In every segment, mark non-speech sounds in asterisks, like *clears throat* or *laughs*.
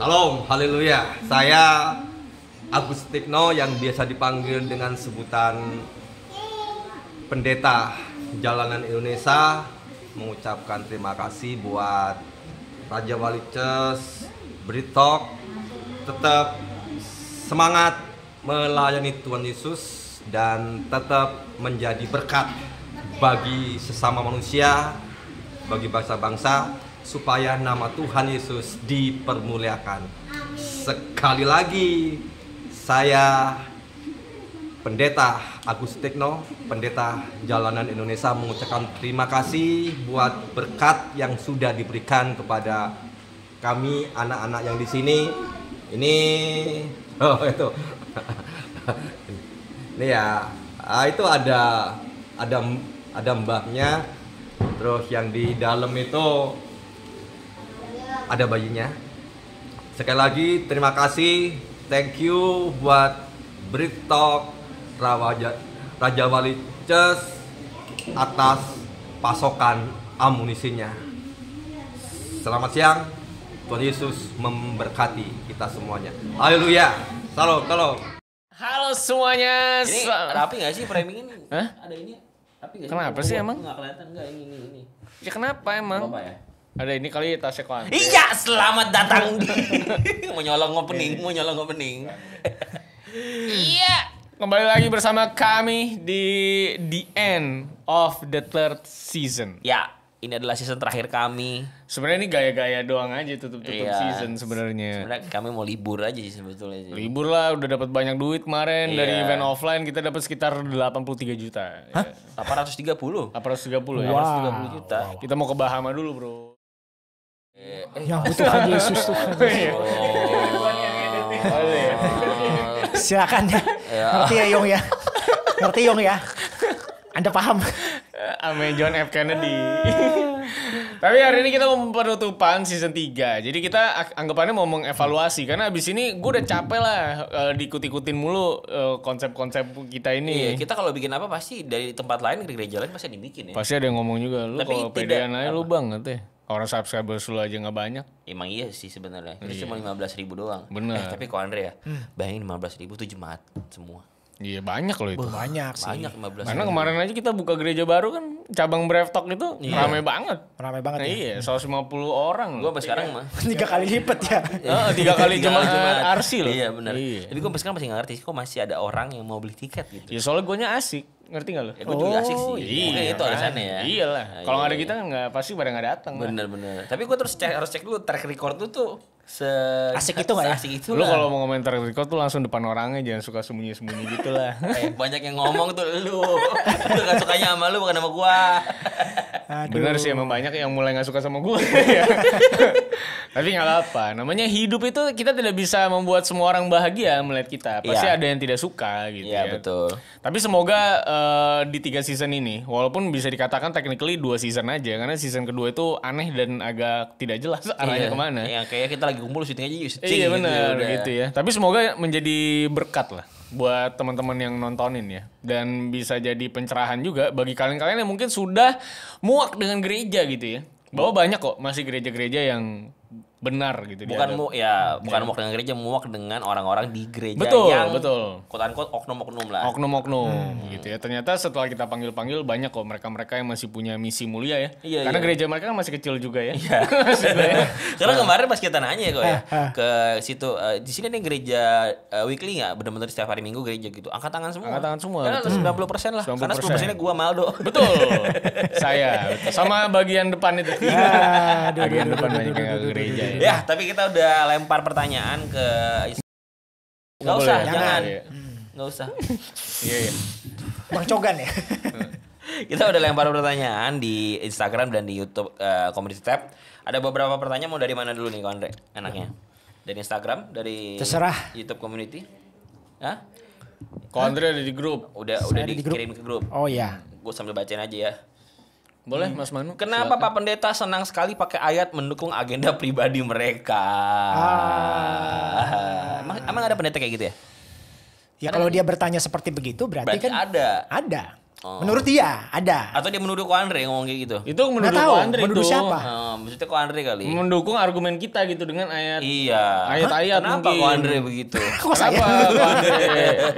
Salam, haleluya. Saya Agus Tikno yang biasa dipanggil dengan sebutan pendeta jalanan Indonesia mengucapkan terima kasih buat Raja Walices Britok tetap semangat melayani Tuhan Yesus dan tetap menjadi berkat bagi sesama manusia, bagi bangsa-bangsa supaya nama Tuhan Yesus dipermuliakan. Sekali lagi, saya Pendeta Agus Tekno, Pendeta Jalanan Indonesia mengucapkan terima kasih buat berkat yang sudah diberikan kepada kami anak-anak yang di sini. Ini oh itu. *laughs* Ini ya, ah, itu ada ada ada mbahnya. Terus yang di dalam itu ada bayinya. sekali lagi terima kasih thank you buat Brit Talk Rawaja, Raja Wali Ces atas pasokan amunisinya selamat siang Tuhan Yesus memberkati kita semuanya haleluya salam salam Halo semuanya. Ini rapi gak sih framing ini? Hah? Ada ini. Tapi gak Kenapa sih emang? Enggak kelihatan enggak ini ini ini. Ya kenapa emang? Kenapa ya? Ada ini kali tasnya kuante. Iya, selamat datang *laughs* mau nyolong opening, mau nyolong opening. iya. Kembali lagi bersama kami di the end of the third season. Ya, ini adalah season terakhir kami. Sebenarnya ini gaya-gaya doang aja tutup-tutup iya. season sebenarnya. Sebenarnya kami mau libur aja sih sebetulnya. Sih. Libur lah, udah dapat banyak duit kemarin iya. dari event offline kita dapat sekitar 83 juta. Hah? Ya. 830. 830 wow. ya. 830 juta. Wow. Kita mau ke Bahama dulu, Bro. Eh, ya, eh yang butuh lagi susu oh. iya. Silakan ya. ya. Ngerti ya Yong ya. Ngerti Yong ya. Anda paham? Ame John F Kennedy. Tapi hari ini kita mau penutupan season 3. Jadi kita anggapannya mau mengevaluasi karena abis ini gue udah capek lah uh, diikut-ikutin mulu eh, konsep-konsep uh, kita ini. Iya, kita kalau bikin apa pasti dari tempat lain dari gereja lain pasti dibikin ya. Pasti ada yang ngomong juga lu kalau pedean aja lu bang katanya. Orang subscriber lu aja nggak banyak. Emang iya sih sebenarnya. Itu iya. cuma lima belas ribu doang. Bener. Eh, tapi kok Andre ya, hmm. bayangin lima belas ribu tuh jemaat semua. Iya banyak loh itu. Banyak sih. Banyak 15 Karena kemarin aja kita buka gereja baru kan cabang Brevtok itu iya. rame banget. Rame banget nah, ya. Iya, puluh orang. Gue pas sekarang iya. mah *laughs* tiga kali lipat ya. *laughs* oh, tiga kali jemaat-jemaat arsi loh. Iya benar. Iya. Tapi gua pas sekarang masih gak ngerti sih kok masih ada orang yang mau beli tiket gitu. Ya soalnya gue asik. Ngerti gak lo? Ya, gue juga oh, asik sih. Oh, iya, Oke, itu alasannya ya. lah. Kalau nggak ada iya, kita iya. nggak pasti pada nggak datang. Bener-bener. Tapi gue terus cek, harus cek dulu track record tuh tuh se asik itu nggak ya? Asik itu lu kalau mau komentar Rico tuh langsung depan orangnya jangan suka sembunyi-sembunyi gitu lah. *laughs* eh, banyak yang ngomong tuh lu. lu gak sukanya sama lu bukan sama gua. Aduh. Bener sih emang banyak yang mulai gak suka sama gua. *laughs* Tapi nggak apa, apa namanya hidup itu kita tidak bisa membuat semua orang bahagia melihat kita. Iya. Pasti ya. ada yang tidak suka gitu ya. ya. betul. Tapi semoga uh, di tiga season ini walaupun bisa dikatakan technically dua season aja karena season kedua itu aneh dan agak tidak jelas *laughs* arahnya iya. kemana. Iya, kayak kita lagi kumpul syuting aja yuk syuting. Iya gitu, benar ya, gitu ya. Tapi semoga menjadi berkat lah buat teman-teman yang nontonin ya dan bisa jadi pencerahan juga bagi kalian-kalian yang mungkin sudah muak dengan gereja gitu ya. Bahwa banyak kok masih gereja-gereja yang benar gitu bukan mu ya iya. bukan muak dengan gereja muak dengan orang-orang di gereja betul, yang betul betul oknum-oknum lah oknum-oknum hmm. gitu ya ternyata setelah kita panggil-panggil banyak kok mereka-mereka yang masih punya misi mulia ya iya, karena iya. gereja mereka kan masih kecil juga ya, iya. *laughs* ya. *laughs* karena kemarin pas kita nanya kok ya ah, ah. ke situ uh, di sini ada gereja uh, weekly nggak benar-benar setiap hari minggu gereja gitu angkat tangan semua angkat tangan semua karena sembilan puluh persen lah 90%. karena sepuluh persennya gua Maldo *laughs* betul saya betul. sama bagian depan itu ya, aduh, bagian depan aduh, banyak aduh, gereja ya. ya, tapi kita udah lempar pertanyaan ke Gak usah, jangan. jangan. Gak usah. *laughs* Iya, iya. Bang Cogan ya. *laughs* kita udah lempar pertanyaan di Instagram dan di YouTube uh, eh, Community Tab. Ada beberapa pertanyaan mau dari mana dulu nih, Kondre? Enaknya. Dari Instagram, dari Terserah. YouTube Community. Hah? Kondre ada di grup. Udah udah dikirim di ke grup. Oh iya. Hmm, Gue sambil bacain aja ya. Boleh hmm. Mas Manu? Kenapa Silakan. Pak Pendeta senang sekali pakai ayat mendukung agenda *laughs* pribadi mereka? Ah. Emang, emang ada pendeta kayak gitu ya? Ya kalau dia bertanya seperti begitu berarti, berarti kan ada. Ada. Oh. Menurut dia ada. Atau dia menuduh Ko Andre ngomong kayak gitu. Itu menuduh tahu, Ko Andre menuduh siapa? Uh, maksudnya Ko Andre kali. Mendukung argumen kita gitu dengan ayat. Iya. Ayat-ayat Kenapa mungkin. Ko Andre begitu? *laughs* Kok saya? Kenapa Ko Andre?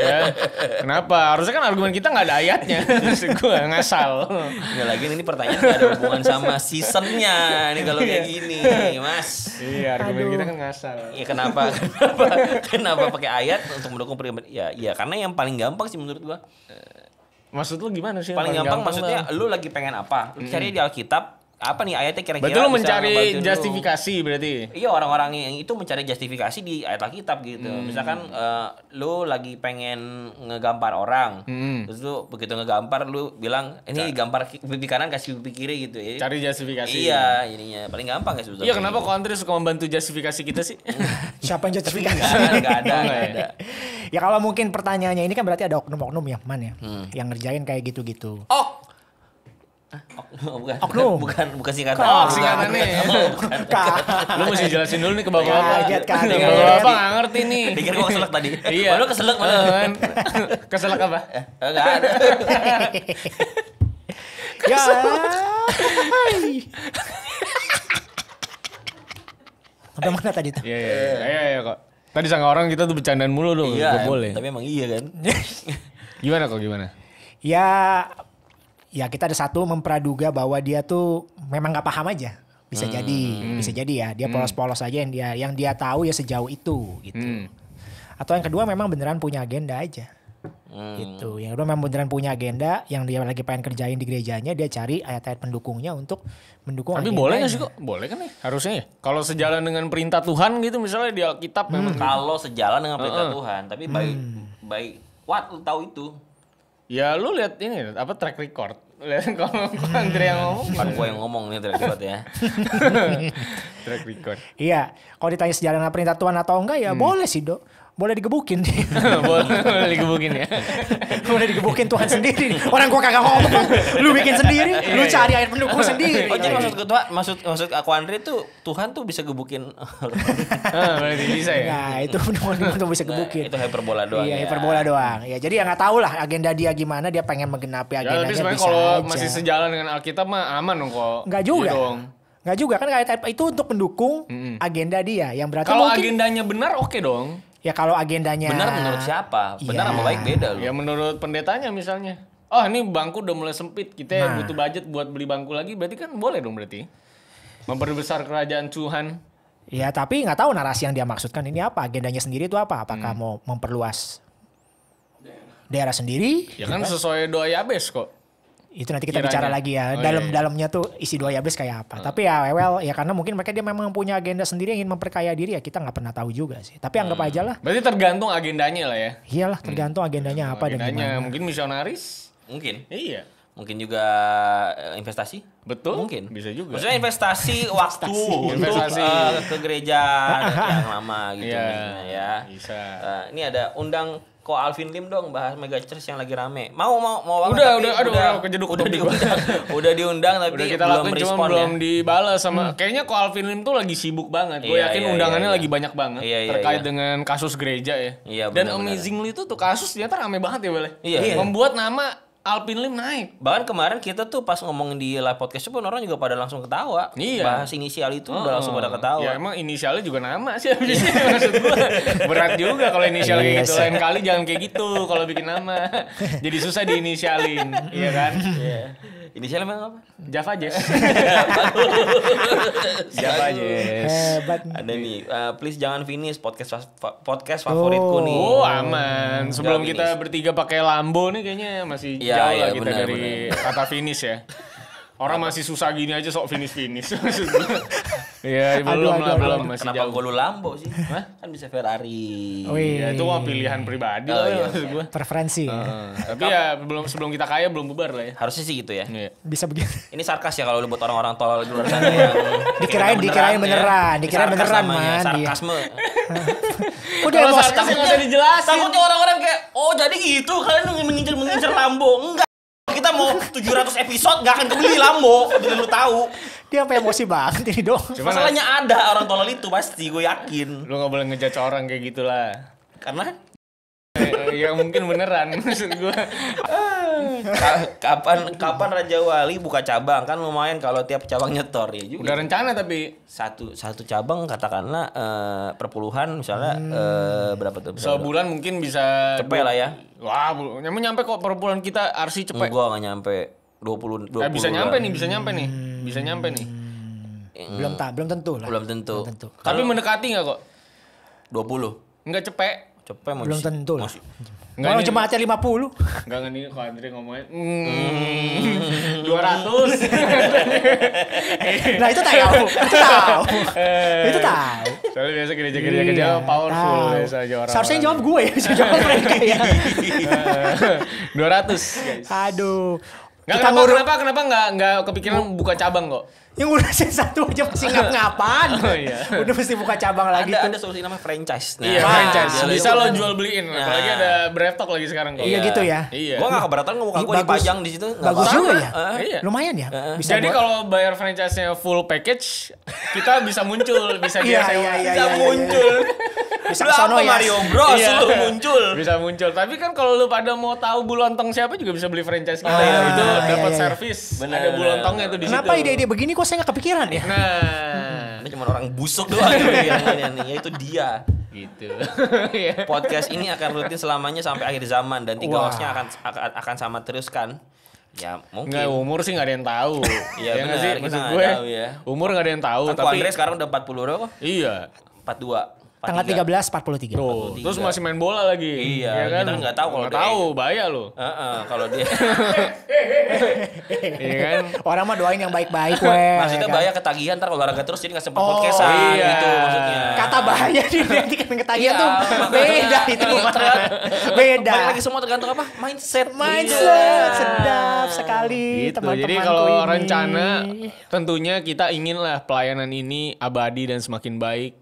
ya. Kenapa? Harusnya kan argumen kita nggak ada ayatnya. Maksud gue ngasal. Nggak lagi ini pertanyaan nggak ada hubungan sama seasonnya. Ini kalau kayak iya. gini, Mas. Iya, argumen Aduh. kita kan ngasal. Iya, kenapa? *laughs* Kenapa? Kenapa pakai ayat untuk mendukung pribadi? Ya, ya karena yang paling gampang sih menurut gua Maksud lu gimana sih? Paling gampang, gampang maksudnya lu lagi pengen apa? Lu cari di Alkitab, apa nih ayatnya kira-kira Berarti lu mencari justifikasi lu. berarti. Iya, orang-orang yang itu mencari justifikasi di ayat Alkitab gitu. Hmm. Misalkan uh, eh, lu lagi pengen ngegambar orang, hmm. terus lu begitu ngegambar lu bilang ini Car gampar pipi kanan kasih pipi kiri gitu ya. Cari justifikasi. Iya, ininya paling gampang ya sebetulnya. Iya, kenapa kontri suka membantu justifikasi kita sih? *laughs* Siapa yang justifikasi? Enggak ada, enggak ada. ya kalau mungkin pertanyaannya ini kan berarti ada oknum-oknum ya, Man ya, hmm. yang ngerjain kayak gitu-gitu. Oh, Oh, *laughs* bukan, oknum. bukan, bukan, bukan singkatan. Oh, singkatan nih. Lu mesti jelasin dulu nih ke iya, bapak-bapak. Kaget iya, iya, kan. Bapak-bapak nggak ngerti nih. Pikir gua keselak tadi. Iya. Baru keselak Keselak apa? *laughs* Enggak eh, ada. *laughs* Ya. Sampai mana tadi tuh? Iya, iya, iya, iya kok. Tadi sang orang kita tuh bercandaan mulu loh, iya, boleh. Tapi emang iya kan. gimana kok, gimana? Ya ya kita ada satu mempraduga bahwa dia tuh memang gak paham aja bisa hmm. jadi hmm. bisa jadi ya dia hmm. polos-polos aja yang dia yang dia tahu ya sejauh itu gitu hmm. atau yang kedua memang beneran punya agenda aja hmm. gitu yang kedua memang beneran punya agenda yang dia lagi pengen kerjain di gerejanya dia cari ayat-ayat pendukungnya untuk mendukung tapi boleh nggak sih kok boleh kan nih harusnya ya? kalau sejalan dengan perintah Tuhan gitu misalnya di Alkitab hmm. memang kalau sejalan dengan perintah uh-uh. Tuhan tapi baik hmm. baik kuat lu tahu itu ya lu lihat ini apa track record kalau Andre yang ngomong kan gue yang ngomong nih track record ya *laughs* track record iya kalau ditanya sejarah perintah Tuhan atau enggak ya hmm. boleh sih dok boleh digebukin *laughs* boleh digebukin ya *laughs* boleh digebukin Tuhan sendiri orang gua kagak ngomong lu bikin sendiri iya, lu iya. cari air pendukung *laughs* sendiri oh jadi iya. maksud gua maksud maksud aku Andre tuh Tuhan tuh bisa gebukin ah, berarti bisa ya nah itu Tuhan tuh nah, bisa gebukin nah, itu hyperbola doang iya ya. hyperbola doang ya jadi ya nggak tahu lah agenda dia gimana dia pengen menggenapi agenda ya, tapi sebenarnya kalau masih sejalan dengan Alkitab mah aman dong kok nggak juga gitu dong. Nggak juga kan kayak itu untuk mendukung agenda dia yang berarti kalau agendanya benar oke dong Ya kalau agendanya Benar menurut siapa? Benar ya. sama iya. baik beda loh. Ya menurut pendetanya misalnya. Oh, ini bangku udah mulai sempit. Kita nah. butuh budget buat beli bangku lagi. Berarti kan boleh dong berarti. Memperbesar kerajaan Tuhan. Ya, tapi nggak tahu narasi yang dia maksudkan ini apa. Agendanya sendiri itu apa? Apakah hmm. mau memperluas daerah sendiri? Ya kan gitu. sesuai doa Yabes kok itu nanti kita Kiranya. bicara lagi ya. Oh, iya, Dalam iya, dalamnya tuh isi dua Yabes kayak apa. hmm. Tapi ya well ya karena mungkin mereka dia memang punya agenda sendiri yang ingin memperkaya diri ya kita nggak pernah tahu juga sih. Tapi anggap hmm. aja lah. Berarti tergantung agendanya lah ya. Iyalah tergantung hmm. agendanya apa agendanya, dan Mungkin misionaris. Mungkin. Iya. Mungkin juga eh, investasi? Betul. Mungkin. Bisa juga. Maksudnya investasi *laughs* waktu investasi. untuk uh, ke gereja *laughs* yang lama gitu yeah. misalnya ya. Bisa. Uh, ini ada undang Ko Alvin Lim dong bahas mega church yang lagi rame. Mau mau mau banget. Udah udah udah aduh udah kejeduk udah diundang. *laughs* udah diundang tapi udah kita belum respon. ya. belum dibalas sama hmm. kayaknya Ko Alvin Lim tuh lagi sibuk banget. Gue iya, yakin iya, undangannya iya, lagi iya. banyak banget iya, iya, terkait dengan kasus gereja ya. Iya, Dan bener, amazingly itu tuh tuh kasus ternyata rame banget ya boleh. Ya. Iya, Iya. Membuat nama Alpin Lim naik. Bahkan kemarin kita tuh pas ngomongin di live podcast pun orang juga pada langsung ketawa. Iya. Bahas inisial itu oh, udah langsung pada ketawa. Ya emang inisialnya juga nama sih *laughs* ini iya. maksud gua. Berat juga kalau inisial kayak gitu. Lain kali jangan kayak gitu kalau bikin nama. *laughs* Jadi susah diinisialin, iya kan? Iya. Yeah. Inisialnya memang apa? Java Jazz. *laughs* Java Jazz. Hebat. Ada nih. Uh, please jangan finish podcast podcast oh. favoritku nih. Oh aman. Sebelum kita bertiga pakai Lambo nih kayaknya masih ya, jauh ya, lah kita bener, dari bener. kata finish ya. Orang masih susah gini aja sok finish finish. *laughs* *laughs* Iya, iya belum aduh, lah, aduh, belum masih Kenapa jauh. gue lu Lambo sih? Hah? Kan bisa Ferrari. Oh iya, Wih. Ya, itu mah pilihan pribadi oh, lah iya, iya. Preferensi. Uh, tapi ya belum sebelum kita kaya belum bubar lah ya. Harusnya sih gitu ya. Iya. Bisa begitu. Ini sarkas ya kalau lu buat orang-orang tolol di luar sana yang dikirain dikirain beneran, ya. dikirain beneran, man. Sarkasme. *laughs* Udah mau sarkas usah dijelasin. Takutnya orang-orang kayak, "Oh, jadi gitu kalian mengincar-mengincar Lambo." Enggak kita mau 700 episode gak akan kebeli Lambo. Udah lu tahu. Dia apa emosi banget ini dong. Cuman Masalahnya ada orang tolol itu pasti gue yakin. Lu gak boleh ngejudge orang kayak gitulah. Karena Eh, ya mungkin beneran *laughs* maksud gue kapan kapan Raja Wali buka cabang kan lumayan kalau tiap cabang nyetor ya juga. Udah rencana tapi satu satu cabang katakanlah e, perpuluhan misalnya hmm. e, berapa tuh? Misalnya Sebulan berapa? mungkin bisa cepet lah ya. Wah, nyampe nyampe kok perpuluhan kita arsi cepet. Gue nggak nyampe dua puluh. dua bisa nyampe nih, bisa nyampe nih. Bisa nyampe nih. Hmm. hmm. Belum tak, belum tentu lah. Belum tentu. Belum tentu. Tapi Kalo, mendekati nggak kok? Dua puluh. Nggak cepet Cepet mau Belum tentu lah. kalau cuma aja 50. Enggak ngerti ini kalau Andre ngomongnya mm, 200. *laughs* nah itu tahu, itu tahu. Eh. itu tahu. Soalnya biasa gereja-gereja kerja iya, powerful biasa aja orang. Seharusnya jawab gue ya, *laughs* jawab mereka ya. 200 *laughs* guys. Aduh. Nggak, kenapa, ngurus... kenapa, kenapa nggak, nggak kepikiran buka cabang kok? yang udah saya *laughs* satu aja masih ngap *laughs* ngapan oh, iya. udah mesti buka cabang lagi ada, tuh. solusi namanya franchise nah. iya nah, franchise Ya, bisa lo jual beliin nah. apalagi ada brevetok lagi sekarang kok iya, iya gitu ya iya Gue nggak keberatan muka gua dipajang di situ bagus apa. juga ya uh, iya. lumayan ya uh, bisa jadi kalau bayar franchise nya full package kita bisa muncul bisa iya, dia iya, sewa bisa muncul bisa ke Mario Bros lu muncul bisa muncul tapi kan kalau lu pada mau tahu bulu siapa juga bisa beli franchise kita ah, ya. itu dapat servis ada bulu itu tuh di situ kenapa ide-ide begini kok saya nggak kepikiran ya? Nah, *laughs* ini cuma orang busuk doang yang ini, ini, ya, itu dia. Gitu. *laughs* Iya. Podcast ini akan rutin selamanya sampai akhir zaman dan tiga hostnya akan, akan akan sama terus kan? Ya mungkin. Nggak, umur sih nggak ada yang tahu. Iya ya, benar. Sih? Maksud gue, tahu, ya. umur nggak ada yang tahu. Aku tapi Andre sekarang udah 40 puluh kok. Iya. 42. Tanggal 13 43. Tuh, 43. terus masih main bola lagi. Iya, ya kan? kita nggak tahu kalau nggak tahu bahaya lo. Heeh, uh -uh, kalau dia. *laughs* Iya kan? Orang mah doain yang baik-baik we. Maksudnya kan? bahaya ketagihan ntar olahraga terus jadi nggak sempat oh, podcast iya. gitu maksudnya. Kata bahaya nanti kan ketagihan tuh iya, beda itu beda. Balik lagi semua tergantung apa? Mindset. Mindset. Iya. Sedap sekali gitu, teman-teman. Jadi kalau rencana tentunya kita inginlah pelayanan ini abadi dan semakin baik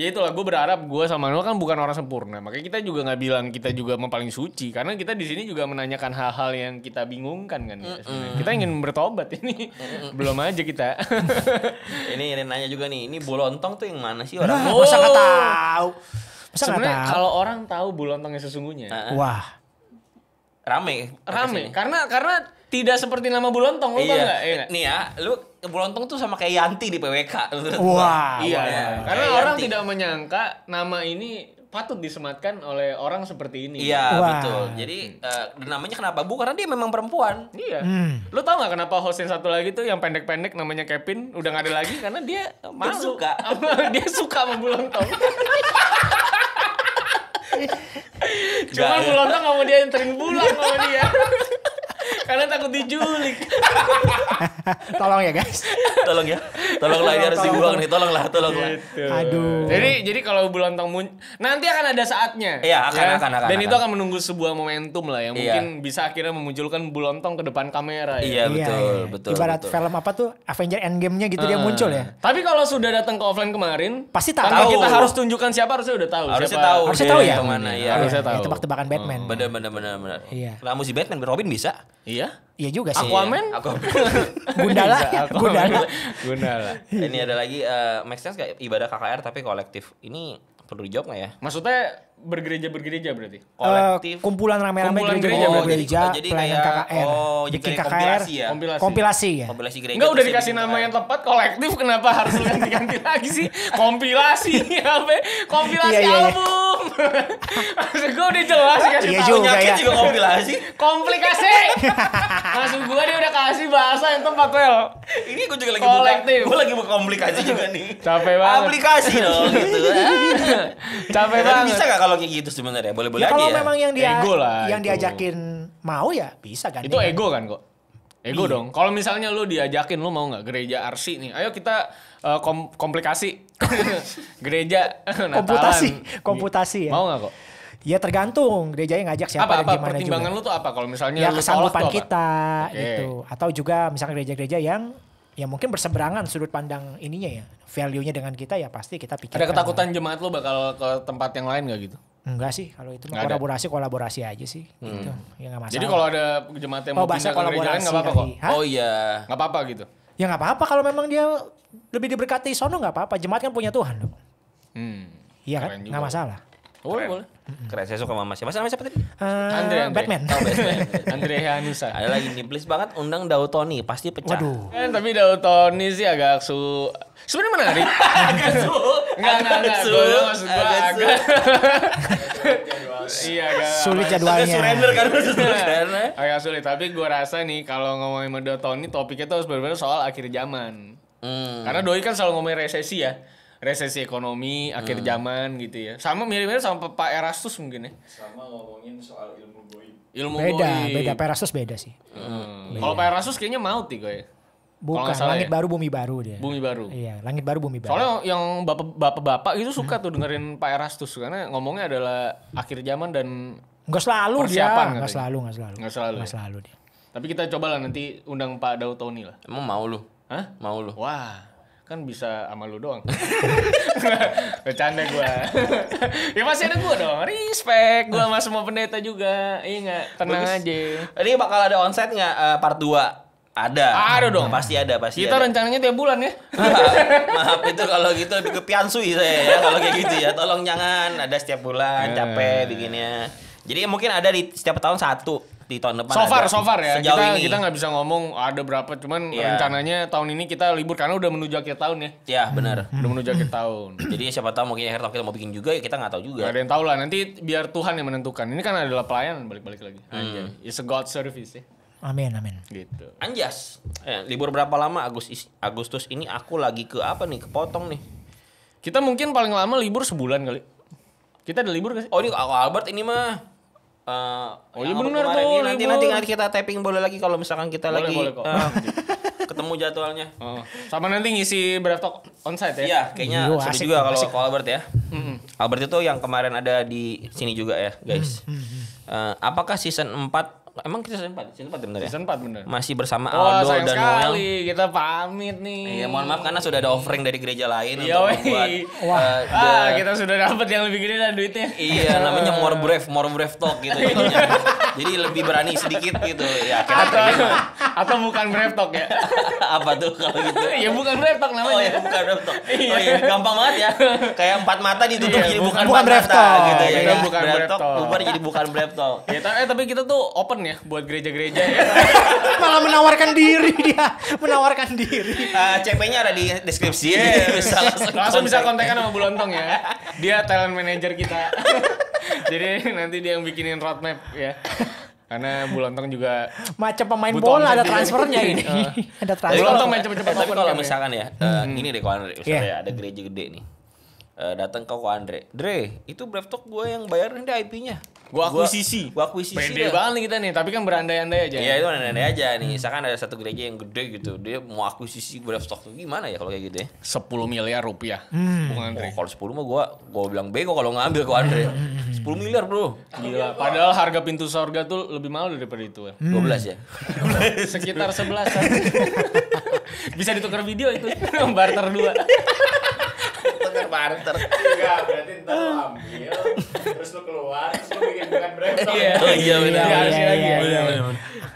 ya itulah gue berharap gue sama Manuel kan bukan orang sempurna makanya kita juga nggak bilang kita juga paling suci karena kita di sini juga menanyakan hal-hal yang kita bingungkan kan mm kita ingin bertobat ini mm -mm. belum aja kita *laughs* ini ini nanya juga nih ini bolontong tuh yang mana sih orang oh. masa nggak oh. tahu sebenarnya kalau orang tahu bolontongnya sesungguhnya uh wah rame rame karena karena tidak seperti nama bulontong lu iya. tau gak? Iya. nih ya lu Brontong tuh sama kayak Yanti di PWK. Wah. Iya. iya. Karena kayak orang Yanti. tidak menyangka nama ini patut disematkan oleh orang seperti ini. Iya, wow. betul. Jadi uh, namanya kenapa Bu? Karena dia memang perempuan. Iya. Hmm. Lu tau gak kenapa host satu lagi tuh yang pendek-pendek namanya Kevin udah nggak ada lagi karena dia malu. Dia suka. dia suka sama Bulontong. *laughs* Cuma Bulontong nggak mau dia anterin bulan sama dia. Karena takut dijulik. *laughs* tolong ya guys. Tolong ya. Tolong lah ini harus dibuang nih. Tolong lah, tolong lah. Gitu. Aduh. Jadi jadi kalau bulan tong mun nanti akan ada saatnya. Iya, akan ya? akan akan. Dan akan. itu akan menunggu sebuah momentum lah yang iya. mungkin bisa akhirnya memunculkan bulan tong ke depan kamera ya. Iya, betul, iya, iya, iya. betul. Ibarat betul. film apa tuh Avenger Endgame-nya gitu hmm. dia eh, muncul ya. Tapi kalau sudah datang ke offline kemarin, pasti tahu. Karena kita harus tunjukkan siapa harusnya udah tahu. Harusnya siapa. tahu. Harusnya tahu ya. Mana ya. Harusnya tahu. Iya, tebak-tebakan Batman. Hmm, bener bener bener bener. Iya. Kamu si Batman, Robin bisa. Iya. Iya. Iya juga sih. Aquaman. Iya. Aquaman. *laughs* Gundala. Gundala. Gundala. Iya. Ini ada lagi uh, make sense gak ibadah KKR tapi kolektif. Ini perlu dijawab nggak ya? Maksudnya bergereja-bergereja berarti? Eh, kolektif. Uh, kumpulan rame-rame gereja, gereja, oh, jadi, kayak, KKR. Oh, jadi KKR. Kompilasi ya? Kompilasi. Kompilasi ya? Kompilasi gereja. Enggak udah dikasih gitu. nama yang tepat kolektif kenapa harus ganti-ganti lagi sih? Kompilasi *laughs* apa? Kompilasi iya, iya, album. *laughs* Maksud gue udah jelas kan. Iya juga ya. juga kamu sih Komplikasi. *laughs* Maksud gue dia udah kasih bahasa yang tempat well. Ini gue juga lagi Kolektif. buka. Gue lagi buka komplikasi juga nih. Capek banget. Aplikasi dong gitu. *laughs* Ah. Capek banget. Bisa gak kalau kayak gitu sebenarnya? Boleh-boleh ya, aja ya. memang yang dia ego lah, yang itu. diajakin mau ya bisa kan. Itu ya. ego kan kok. Ego iya. dong. Kalau misalnya lu diajakin lu mau gak gereja RC nih? Ayo kita Eh, kom komplikasi *laughs* gereja komputasi komputasi ya mau nggak kok Ya tergantung gereja yang ngajak siapa apa, dan gimana pertimbangan juga. lu tuh apa kalau misalnya ya, lu kesanggupan kita okay. gitu atau juga misalnya gereja-gereja yang ya mungkin berseberangan sudut pandang ininya ya value-nya dengan kita ya pasti kita pikir ada ketakutan jemaat lu bakal ke tempat yang lain gak gitu Enggak sih, kalau itu kolaborasi kolaborasi aja sih. Hmm. Gitu. Ya masalah. Jadi kalau ada jemaat yang oh, mau pindah kolaborasi enggak apa-apa kok. Oh iya. Enggak apa-apa gitu. Ya nggak apa-apa kalau memang dia lebih diberkati sono nggak apa-apa. Jemaat kan punya Tuhan dong. Hmm. Iya kan? Nggak masalah. Boleh, boleh. Keren, saya suka sama siapa. Mas siapa tadi? Uh, Andre, Andre. Batman. Oh, Batman. *laughs* Andre Hanusa. Ada lagi nih, please banget undang Daud Tony, pasti pecah. Waduh. Eh, tapi Daud Tony sih agak su... Sebenarnya menarik. *laughs* agak su. Enggak, enggak, enggak. agak su agak *laughs* iya agak sulit jadwalnya. Kan, agak surrender kan agak sulit. Tapi gue rasa nih kalau ngomongin tahun Tony topiknya tuh harus benar-benar soal akhir zaman. Hmm. Karena Doi kan selalu ngomongin resesi ya resesi ekonomi hmm. akhir zaman gitu ya sama mirip-mirip sama Pak Erastus mungkin ya sama ngomongin soal ilmu goib ilmu beda beda Pak Erastus beda sih hmm. kalau Pak Erastus kayaknya mau nih ya Bukan, langit ya? baru bumi baru dia. Bumi baru. Iya, langit baru bumi baru. Soalnya yang bapak-bapak itu suka hmm. tuh dengerin Pak Erastus karena ngomongnya adalah akhir zaman dan Enggak selalu dia. Enggak selalu, enggak selalu. Enggak selalu. Enggak ya? selalu dia. Tapi kita cobalah nanti undang Pak Daud Tony lah. Emang mau lu? Hah? Mau lu? Wah, kan bisa sama lu doang. *laughs* Bercanda gue *laughs* ya pasti ada gue dong. Respect gue sama semua pendeta juga. Iya enggak? Tenang Bagus. aja. Ini bakal ada onset enggak uh, eh, part 2? Ada. Ada dong. Pasti ada, pasti. Kita ada. rencananya tiap bulan ya. *laughs* maaf, itu kalau gitu lebih kepiansui saya ya kalau kayak gitu ya. Tolong jangan ada setiap bulan iya. capek bikinnya. Jadi mungkin ada di setiap tahun satu di tahun depan. So far, ada. so far ya. Sejauh kita ini. kita nggak bisa ngomong ada berapa, cuman yeah. rencananya tahun ini kita libur karena udah menuju akhir tahun ya. Ya yeah, benar. udah menuju akhir tahun. *clears throat* Jadi siapa tahu mungkin akhir tahun kita mau bikin juga ya kita nggak tahu juga. Gak ada yang tahu lah. Nanti biar Tuhan yang menentukan. Ini kan adalah pelayanan balik-balik lagi. Hmm. Aja. It's a God service ya. Amin amin. Gitu. Anjas. Eh, libur berapa lama Agustus Agustus ini aku lagi ke apa nih? Kepotong nih. Kita mungkin paling lama libur sebulan kali. Kita ada libur gak sih? Oh ini aku Albert ini mah Uh, oh iya benar tuh. Iya, nanti, nanti nanti kita tapping boleh lagi kalau misalkan kita boleh, lagi boleh kok. Eh, ketemu jadwalnya. Oh. Sama nanti ngisi berapa talk site ya. Iya, kayaknya Yo, juga kalau ke Albert ya. Mm-hmm. Albert itu yang kemarin ada di sini juga ya, guys. Mm-hmm. Uh, apakah season 4 Emang kita season 4? Season 4 ya, bener ya? Season 4 bener. Masih bersama Aldo dan dan Noel. kita pamit nih. Iya, mohon maaf karena sudah ada offering dari gereja lain Iya, untuk membuat Wah. *laughs* Eh, uh, the... ah, kita sudah dapat yang lebih gede dan duitnya. Iya, *laughs* namanya more brave, more brave talk gitu *laughs* Jadi lebih berani sedikit gitu. Ya, kita atau, terima. atau bukan brave talk ya? Apa tuh kalau gitu? ya bukan brave talk namanya. Oh, ya bukan brave talk. Iya. Oh, iya, gampang banget ya. Kayak empat mata ditutup iya, jadi bukan, bukan brave talk gitu ya. Iya, bukan brave talk. Bubar jadi bukan brave talk. Ya, tapi kita tuh open welcome ya buat gereja-gereja ya. *laughs* Malah menawarkan diri dia, menawarkan diri. Uh, eh, CP-nya ada di deskripsi. Yeah, iya. bisa langsung, langsung bisa kontekan sama Bulontong ya. Dia talent manager kita. *laughs* Jadi nanti dia yang bikinin roadmap ya. Karena Bulontong juga macam pemain bola ada transfernya ini. *laughs* ada transfer. Bulontong main cepet-cepet. Eh, tapi kalau kan ya. misalkan ya, eh, hmm. ini deh kalau iya. ada gereja gede nih uh, datang ke Ko Andre. Dre, itu Brave Talk gue yang bayar deh IP-nya. Gue akuisisi. Gue akuisisi. Pede banget nih kita nih, tapi kan berandai-andai aja. Iya, itu berandai-andai aja nih. Misalkan ada satu gereja yang gede gitu, dia mau akuisisi Brave Talk tuh gimana ya kalau kayak gitu ya? 10 miliar rupiah. Hmm. Bung Andre. Oh, kalau 10 mah gue gue bilang bego kalau ngambil Ko Andre. 10 hmm. miliar, Bro. Gila, padahal harga pintu surga tuh lebih mahal daripada itu ya. Hmm. 12 ya. *laughs* Sekitar 11 *laughs* Bisa ditukar video itu. *laughs* Barter dua barter. Enggak, berarti ntar lu ambil, terus lu keluar, terus lu bikin bukan brand. *laughs* Iya, oh, iya, iya benar. Iya, iya, iya, iya, iya. iya. iya.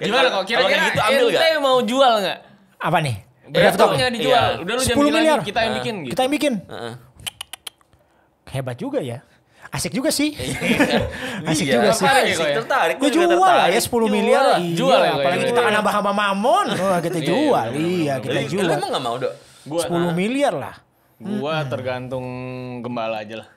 Gimana kok? Kira-kira gitu ambil Kita mau jual nggak? Apa nih? Laptopnya dijual. Iya. Udah lu jangan miliar. Lagi, kita yang nah. bikin. Gitu. Kita yang gitu. bikin. Hebat juga ya. Asik juga sih. *laughs* Asik juga sih. Asik tertarik. Ya? Gue ya, jual lah ya 10 miliar. Jual ya. Apalagi kita kan nambah-nambah mamon. Wah oh, kita jual. Iya kita jual. Lu emang gak mau dok? 10 miliar lah. Gua hmm. tergantung gembala aja lah.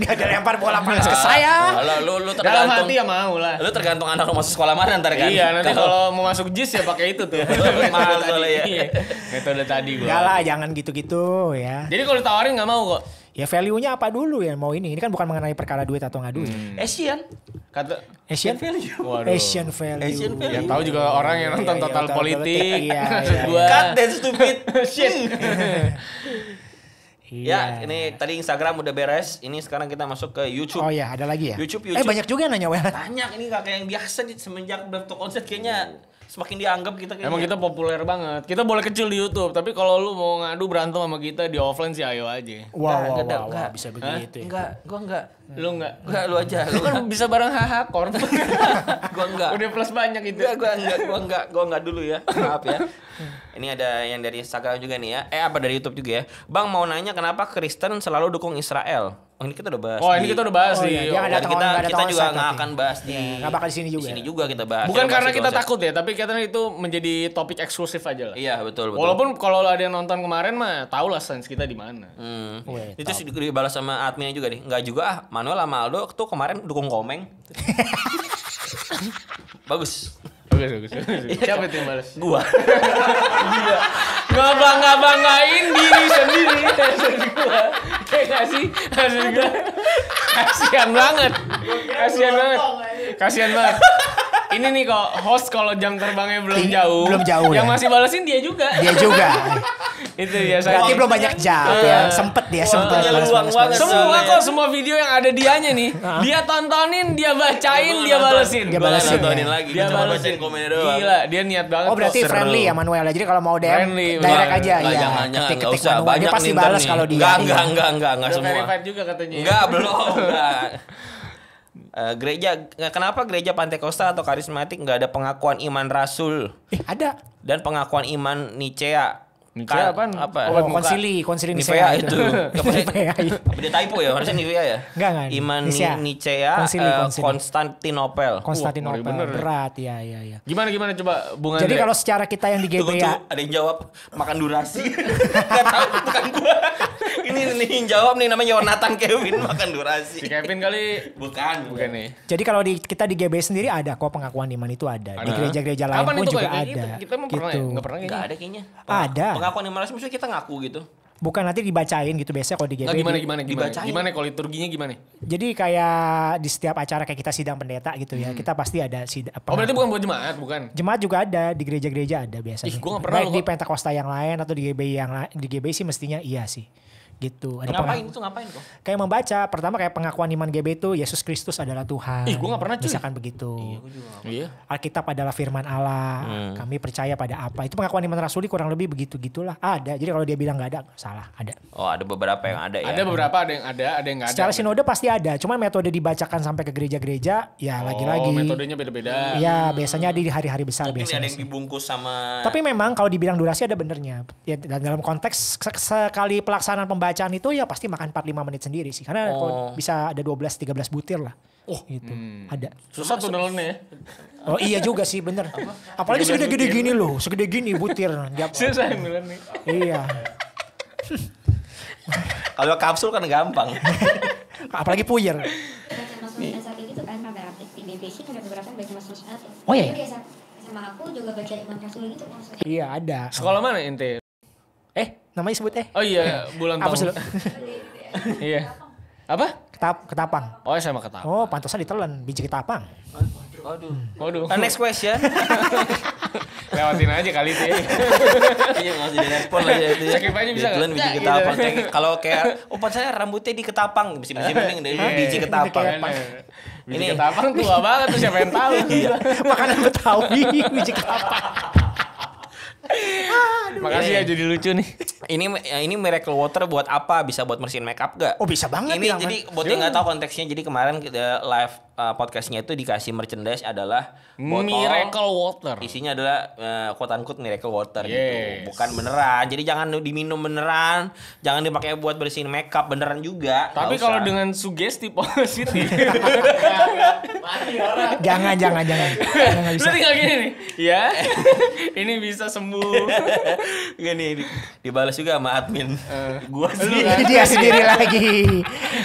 Dia *laughs* ada lempar bola *laughs* panas ke saya. Kalau lu lu tergantung Dalam hati ya mau lah. Lu tergantung anak lu masuk sekolah mana ntar kan. Iya, nanti kalau mau masuk JIS ya pakai itu tuh. *laughs* Mahal soalnya ya. Iya, metode tadi gua. Enggak lah, jangan gitu-gitu ya. Jadi kalau ditawarin nggak mau kok. Ya value-nya apa dulu ya mau ini. Ini kan bukan mengenai perkara duit atau nggak duit. Hmm. Asian. Kata Asian value. Waduh. Asian value. Asian value. Ya tahu juga orang yang nonton iya, iya, total politik. Iya, iya. Cut that stupid shit. Ya, iya, Ya, ini tadi Instagram udah beres. Ini sekarang kita masuk ke YouTube. Oh iya, ada lagi ya. YouTube, eh, YouTube. Eh banyak juga yang nanya, Banyak ini kayak yang biasa nih, semenjak bentuk konsep kayaknya oh semakin dianggap kita kayak Emang kita populer banget. Kita boleh kecil di YouTube, tapi kalau lu mau ngadu berantem sama kita di offline sih ayo aja. Wow, gak, wow, nggak bisa begitu. Hah? Ya. Enggak, gua enggak. Lu enggak? Enggak, lu aja. Lu kan bisa bareng haha kor *laughs* gua enggak. Udah plus banyak itu. Enggak, gua enggak, gua enggak, gua enggak dulu ya. Maaf ya. *laughs* Ini ada yang dari Instagram juga nih ya. Eh apa dari YouTube juga ya. Bang mau nanya kenapa Kristen selalu dukung Israel? Oh ini kita udah bahas. Oh di, ini kita udah bahas oh, iya. sih. Iya. Oh, ada kita ada kita juga nggak akan bahas di. Iya, nggak bakal di sini juga. Di sini juga kita bahas. Bukan ya, karena kita takut ya, tapi karena itu menjadi topik eksklusif aja lah. Iya betul betul. Walaupun kalau ada yang nonton kemarin mah tau lah sense kita di mana. Hmm. itu sih dibalas sama adminnya juga nih. Enggak juga ah Manuel sama Aldo tuh kemarin dukung Komeng. *laughs* bagus. Bagus, bagus, bagus. Siapa itu yang balas? *laughs* Gua. Gila. bangga-banggain diri sendiri. Maksud *laughs* Kayak sih? Maksud Kasian banget. kasihan banget. kasihan banget ini nih kok host kalau jam terbangnya belum iya, jauh. Belum jauh. Yang ya? masih balesin dia juga. Dia juga. *laughs* itu ya saya. Berarti belum banyak jam uh, ya. Iya. Sempet dia sempet. Iya, balas, semua kok semua video yang ada dianya nih. dia tontonin, dia bacain, dia balesin. Dia balesin. Ya. lagi. Dia cuma bacain komennya doang. Gila, dia niat banget. Oh berarti friendly ya Manuel. Jadi kalau mau DM direct aja ya. Ketik, ketik enggak usah. dia pasti balas kalau dia. Enggak enggak enggak enggak enggak semua. juga katanya. Enggak belum. Enggak. *laughs* Uh, gereja kenapa gereja Pantekosta atau karismatik nggak ada pengakuan iman rasul? Eh, ada. Dan pengakuan iman Nicea. Nicea apa? Apa? Oh, muka. konsili, konsili Nicea, Nicea itu. *laughs* Nicea. Iya. Beda typo ya, harusnya Nicea ya. Enggak enggak. Iman Nicea, Nicea konsili, uh, konsili. Konstantinopel. Konstantinopel. Wah, berat ya ya ya. Gimana gimana coba bunga. Jadi kalau secara kita yang di GBA. Tunggu, tunggu, ada yang jawab makan durasi. Enggak *laughs* tahu bukan gua. *laughs* ini nih jawab nih namanya Yonatan Kevin makan durasi. Si Kevin kali bukan bukan nih. Jadi kalau di, kita di GB sendiri ada kok pengakuan iman itu ada. ada. Di gereja-gereja lain pun juga ada. Kita, kita ya? gitu. pernah, gak pernah gak ada kayaknya. ada. Pengakuan iman resmi kita ngaku gitu bukan nanti dibacain gitu biasanya kalau di GB. Nah, gimana gimana gimana? Dibacain. Gimana kalau liturginya gimana? Jadi kayak di setiap acara kayak kita sidang pendeta gitu ya, hmm. kita pasti ada sidang. oh berarti bukan buat jemaat, bukan? Jemaat juga ada di gereja-gereja ada biasanya. Ih, gue gak pernah Baik di Pentakosta yang lain atau di GB yang lain, di GB sih mestinya iya sih gitu. Ada ngapain pengaku- tuh ngapain kok? Kayak membaca, pertama kayak pengakuan iman GB itu Yesus Kristus adalah Tuhan. Ih, gue gak pernah cuy. Misalkan begitu. Iya, gue juga iya. Alkitab adalah firman Allah. Hmm. Kami percaya pada apa? Itu pengakuan iman rasuli kurang lebih begitu gitulah. Ada. Jadi kalau dia bilang gak ada, salah, ada. Oh, ada beberapa yang ada ya. Ada beberapa ada yang ada, ada yang nggak ada. Secara sinode pasti ada, Cuma metode dibacakan sampai ke gereja-gereja ya oh, lagi-lagi. metodenya beda-beda. Iya, hmm. biasanya di hari-hari besar Mungkin biasanya. ada yang dibungkus sama Tapi memang kalau dibilang durasi ada benernya. Ya dalam konteks sekali pelaksanaan pembahasan bacaan itu ya pasti makan 4-5 menit sendiri sih. Karena oh. bisa ada 12 13 butir lah. Oh, gitu. Hmm. Ada. Susah tuh nelennya ya. Oh iya juga sih bener. Apa? Apalagi segede gede gini loh, segede gini butir. Susah yang nelen nih. Iya. Kalau kapsul kan gampang. *laughs* Apalagi puyer. Oh iya. Sama aku juga baca Imam Rasul gitu Iya ada. Sekolah mana ente? Eh, namanya sebut eh. Oh iya, eh, bulan Apa sih lo *laughs* Iya. Apa? Ketap ketapang. Oh, saya sama ketapang. Oh, pantasan ditelan biji ketapang. Waduh. Waduh. Waduh. Kan next question. *laughs* Lewatin aja kali sih *laughs* Iya, enggak usah direspon aja ya, itu. Ya. Sakit aja bisa enggak? biji ketapang. Gitu. Kalau kayak umpan oh, saya rambutnya di ketapang, mesti-mesti mending dari biji ketapang. Biji ketapang tua banget tuh siapa yang tahu. Iya. Makanan Betawi biji ketapang. Aduh, Makasih ya. Iya. jadi lucu nih. Ini ini miracle water buat apa? Bisa buat mesin makeup gak? Oh bisa banget. Ini ya, jadi buat yang nggak iya. tahu konteksnya. Jadi kemarin kita live uh, podcastnya itu dikasih merchandise adalah botol miracle water. Isinya adalah uh, quote unquote miracle water gitu. yes. gitu, bukan beneran. Jadi jangan diminum beneran, jangan dipakai buat bersihin makeup beneran juga. Tapi kalau dengan sugesti positif. *laughs* jangan jangan jangan. jangan gini nih. Ya. *laughs* ini bisa sembuh. Gini *laughs* dibalas juga sama admin. Uh, gua sih. Kan? Dia sendiri lagi.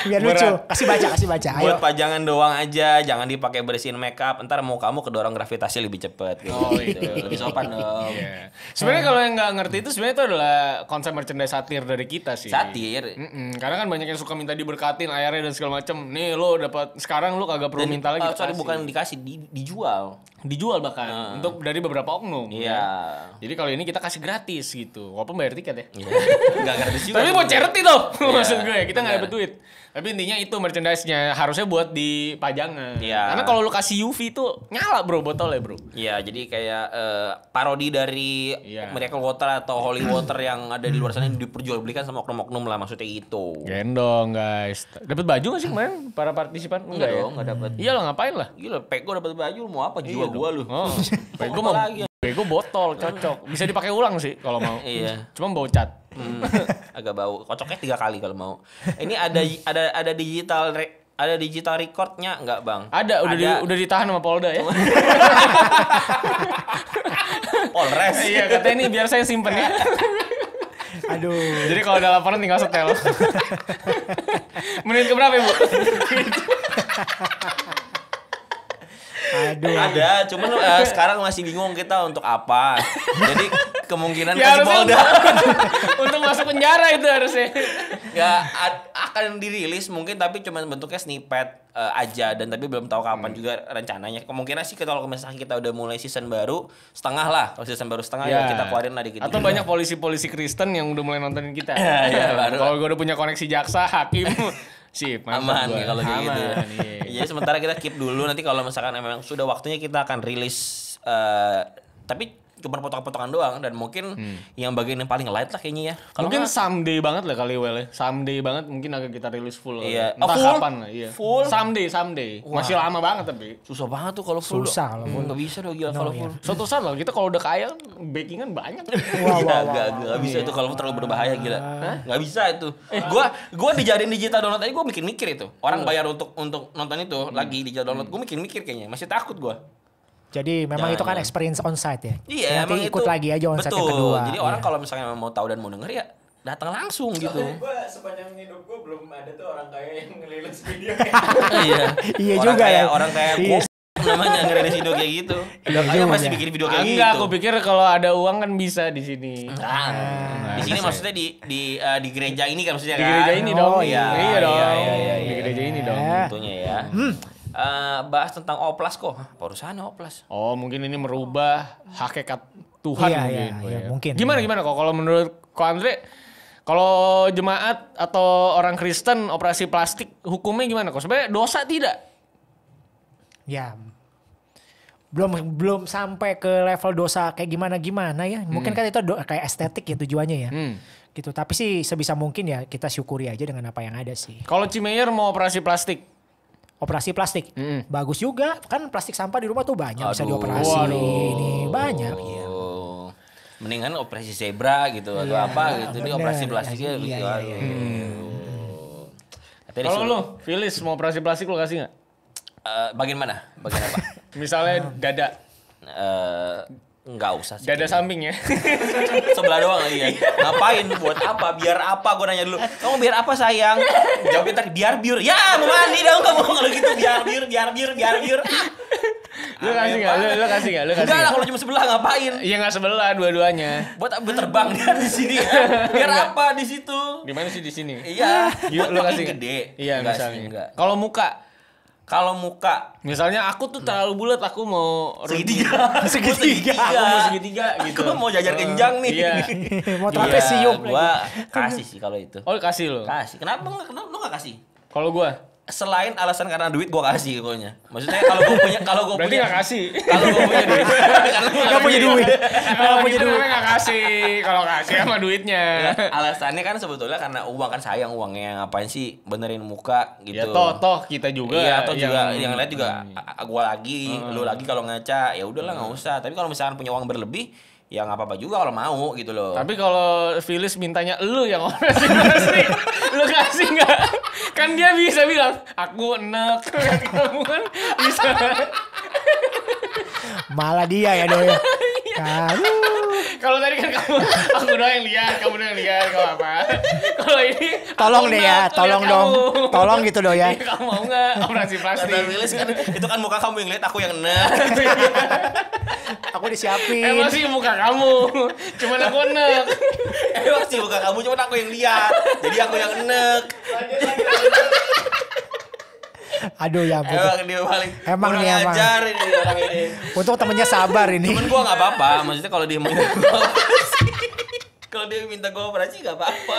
Biar lucu. Kasih baca, kasih baca. Ayo. Buat pajangan doang aja aja, jangan dipakai bersihin makeup. Ntar mau kamu kedorong gravitasi lebih cepet. Gitu. Oh gitu. Iya. lebih sopan dong. Yeah. Sebenarnya kalau yang nggak ngerti itu sebenarnya itu adalah konsep merchandise satir dari kita sih. Satir. Mm -mm. Karena kan banyak yang suka minta diberkatin airnya dan segala macem. Nih lo dapat sekarang lo kagak perlu dan, minta lagi. Uh, sorry bukan dikasih, di, dijual. Dijual bahkan uh. untuk dari beberapa oknum. Ya. Iya. Yeah. Ya. Jadi kalau ini kita kasih gratis gitu. Walaupun bayar tiket ya. yeah. *laughs* gak gratis juga. Tapi mau charity tuh. *laughs* Yeah. Maksud gue kita nggak dapat duit. Tapi intinya itu merchandise-nya harusnya buat di pajangan. Iya. Karena kalau lu kasih UV itu nyala bro botolnya bro. Iya, jadi kayak uh, parodi dari iya. Miracle Water atau Holy Water yang ada di luar sana diperjualbelikan sama oknum-oknum lah maksudnya itu. Gendong guys. Dapat baju gak sih kemarin para partisipan? Enggak, enggak ya? dong, enggak dapat. Iya lo ngapain lah? Gila, pego dapat baju mau apa jual iya gua lu. Oh. *laughs* pego mau lagi Bego botol cocok. Bisa dipakai ulang sih kalau mau. *laughs* iya. Cuma bau cat. Hmm, agak bau. Kocoknya tiga kali kalau mau. Ini ada ada ada digital re, ada digital recordnya nggak bang? Ada, udah ada. Di, udah ditahan sama Polda ya. *laughs* Polres. iya katanya ini biar saya simpen ya. *laughs* Aduh. Jadi kalau ada laporan tinggal setel. Menit ke berapa ibu? Aduh. Ada, cuman uh, *laughs* sekarang masih bingung kita untuk apa. Jadi kemungkinan *laughs* ya, kasih Polda. *laughs* Untuk, masuk penjara itu harusnya. Ya akan dirilis mungkin tapi cuma bentuknya snippet uh, aja dan tapi belum tahu kapan hmm. juga rencananya. Kemungkinan sih kalau misalnya kita udah mulai season baru setengah lah. Kalau season baru setengah ya, ya. kita keluarin lah dikit. Atau juga. banyak polisi-polisi Kristen yang udah mulai nontonin kita. ya, ya, kalau gue udah punya koneksi jaksa, hakim Sip, aman ya kalau gitu. aman, gitu. Iya. Jadi sementara kita keep dulu nanti kalau misalkan memang sudah waktunya kita akan rilis uh, tapi cuma potongan potongan doang dan mungkin hmm. yang bagian yang paling light lah kayaknya ya. Kalo mungkin gak, someday banget lah kali well ya. Someday banget mungkin agak kita rilis full. Iya. Entah oh, full? kapan lah. Iya. Full. Someday, someday. Wah. Masih lama banget tapi. Susah banget tuh kalau full. Susah lah. Hmm. Gak bisa dong gila no, kalau iya. full. Yeah. Suatu saat lah kita kalau udah kaya backingan banyak. *laughs* Iya, wah, wah, gak, gak, bisa yeah. itu kalau terlalu berbahaya gila. Hah? Gak bisa itu. Eh. Gua gua dijadiin digital download aja gua mikir-mikir itu. Orang oh. bayar untuk untuk nonton itu hmm. lagi digital download. Gua mikir-mikir kayaknya. Masih takut gua. Jadi memang nah, itu kan iya. experience on site ya. Iya, Jadi nanti ikut itu, lagi aja on site yang kedua. Jadi ya. orang kalau misalnya mau tahu dan mau denger ya datang langsung gitu. gue sepanjang hidup gue belum ada tuh orang kaya yang ngelilis video kayak *laughs* gitu. Iya. Iya Iya juga kaya, ya. Orang kaya iya. gue namanya ngelilis video kayak gitu. Iya. Iya masih ya. bikin video kayak Enggak, gitu. aku pikir kalau ada uang kan bisa di sini. Nah, nah di sini maksudnya di di uh, di gereja ini kan maksudnya kan. Di gereja ini oh, dong. Iya, iya, iya, iya dong. Iya, iya, iya, Iya di gereja Iya. Iya tentunya ya. Hmm. Eh, bahas tentang oplas kok. Hah, barusan oplas. Oh, mungkin ini merubah hakikat Tuhan iya, mungkin. Iya, iya, oh, iya, mungkin. Gimana iya. gimana kok kalau menurut Ko Andre kalau jemaat atau orang Kristen operasi plastik hukumnya gimana kok? Sebenarnya dosa tidak? Ya, belum belum sampai ke level dosa kayak gimana gimana ya mungkin hmm. kan itu do, kayak estetik ya tujuannya ya hmm. gitu tapi sih sebisa mungkin ya kita syukuri aja dengan apa yang ada sih kalau Cimeyer mau operasi plastik operasi plastik. Mm. Bagus juga, kan plastik sampah di rumah tuh banyak aduh, bisa dioperasi. Waduh. Ini banyak. Iya. Mendingan operasi zebra gitu yeah, atau iya, apa gitu. Ini operasi plastiknya iya, gitu yeah, yeah. Hmm. Kalau lu, Filis mau operasi plastik lu kasih nggak? Uh, bagian mana? Bagian apa? *laughs* Misalnya dada. Uh, Enggak usah sih. Dada samping ya. *laughs* Sebelah doang lagi ya. Ngapain? Buat apa? Biar apa? Gue nanya dulu. Kamu biar apa sayang? Jawabnya tadi biar biur. Ya mau mandi dong kamu *laughs* kalau gitu. Biar biur, biar biur, biar biur. Lu kasih gak? Lu, lu kasih gak? Lu kasih Enggak kalau cuma sebelah ngapain? Iya gak sebelah dua-duanya. Buat apa terbang dia *laughs* di sini. Biar apa di situ? Di mana sih di sini? Iya. Yuk, lu kasih gede. Iya misalnya. Kalau muka kalau muka misalnya aku tuh terlalu bulat aku mau segitiga *laughs* segitiga aku mau segitiga gitu aku mau jajar kencang nih iya. *laughs* mau iya, trapesium gua kasih sih kalau itu oh kasih lo kasih kenapa enggak kenapa lo enggak kasih kalau gua selain alasan karena duit gue kasih pokoknya. Maksudnya kalau gue punya kalau gue punya nggak kasih. Kalau gue *laughs* punya duit. nggak punya duit. Kalau punya duit nggak kasih. Kalau kasih sama duitnya. Ya, alasannya kan sebetulnya karena uang kan sayang uangnya ngapain sih benerin muka gitu. Ya toh toh kita juga. Iya toh juga yang, yang lain juga hmm. gue lagi, hmm. lu lagi kalau ngaca ya udahlah nggak hmm. usah. Tapi kalau misalkan punya uang berlebih ya nggak apa-apa juga kalau mau gitu loh. Tapi kalau Phyllis mintanya lu yang operasi *laughs* plastik, lu kasih nggak? Kan dia bisa bilang, aku enak, *laughs* kamu gitu kan bisa. Malah dia ya doy *laughs* iya. Kamu kalau tadi kan kamu *laughs* aku doang yang lihat, kamu doang yang lihat kalau apa. Kalau ini tolong deh ya, tolong dong. Tolong gitu dong ya. *laughs* kamu mau enggak operasi plastik? kan itu kan muka kamu yang lihat, aku yang nek. *laughs* aku disiapin. Emang sih muka kamu. Cuman aku nek. Emang sih muka kamu, cuman aku yang lihat. Jadi aku yang nek. Aduh ya ampun. Emang dia paling emang nih emang. ini orang ini. Untuk temennya sabar ini. Temen gue gak apa-apa. Maksudnya kalau dia mau kalau dia minta gue operasi gak apa-apa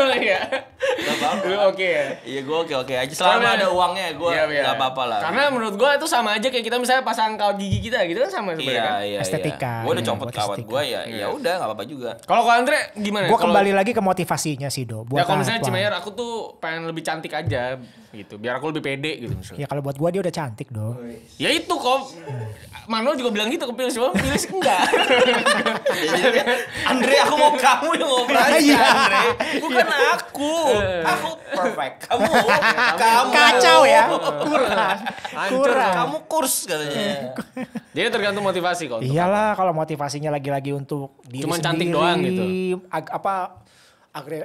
oh, iya gak apa-apa oke ya? iya gue oke oke aja selama karena, ada uangnya gue iya, iya. nggak apa-apa lah karena menurut gue itu sama aja kayak kita misalnya pasang kalau gigi kita gitu kan sama sebenarnya iya, kan? iya, iya, estetika iya. gue udah copot kawat gue ya ya udah nggak apa-apa juga kalau kau Andre gimana gue kembali lagi ke motivasinya sih do ya kalau misalnya Cimayer aku tuh pengen lebih cantik aja gitu biar aku lebih pede gitu misalnya. Ya kalau buat gua dia udah cantik dong. Ya itu kok Manuel juga bilang gitu ke Pilis, semua Pilis enggak. *laughs* Andre aku mau kamu yang mau belanja iya. Andre, bukan iya. aku. Eh. Aku perfect. *laughs* Kamu kamu kacau ya. Kurang. Kurang. Kamu kurs katanya. *laughs* Jadi tergantung motivasi kok. Iyalah kalau motivasinya lagi-lagi untuk diri Cuman cantik doang gitu. Apa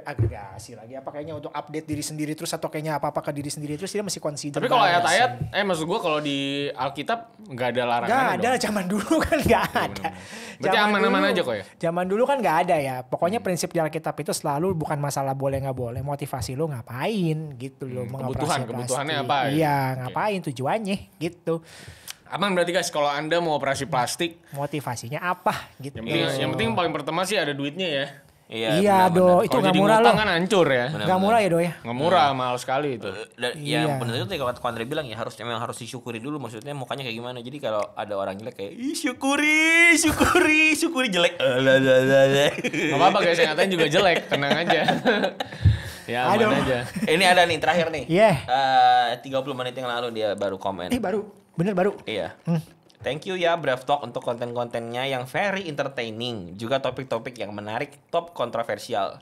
agregasi lagi apa kayaknya untuk update diri sendiri terus atau kayaknya apa apa ke diri sendiri terus dia masih consider tapi kalau ayat-ayat eh maksud gue kalau di Alkitab nggak ada larangan nggak ada dong. zaman dulu kan nggak iya, ada berarti aman-aman aja kok ya zaman dulu kan nggak ada ya pokoknya hmm. prinsip di Alkitab itu selalu bukan masalah boleh nggak boleh motivasi lo ngapain gitu lo hmm, kebutuhan kebutuhannya apa ya? iya ngapain okay. tujuannya gitu Aman berarti guys kalau Anda mau operasi plastik motivasinya apa gitu. Yang penting, yang penting paling pertama sih ada duitnya ya. Iya, iya do, itu nggak murah loh. kan hancur ya. Nggak gak murah ya do ya. Nggak murah, hmm. mahal sekali itu. Eh, dan iya. yang benar itu kalau kata Andre bilang ya harus memang harus disyukuri dulu maksudnya mukanya kayak gimana. Jadi kalau ada orang jelek kayak Ih, syukuri, syukuri, syukuri jelek. Enggak eh, apa-apa guys, yang ngatain juga jelek, tenang aja. *laughs* Ya, Aduh. aja. Ini ada nih terakhir nih. Iya. Yeah. Uh, 30 menit yang lalu dia baru komen. Eh, baru. Bener baru. Iya. Hmm Thank you ya Brave Talk untuk konten-kontennya yang very entertaining, juga topik-topik yang menarik, top kontroversial.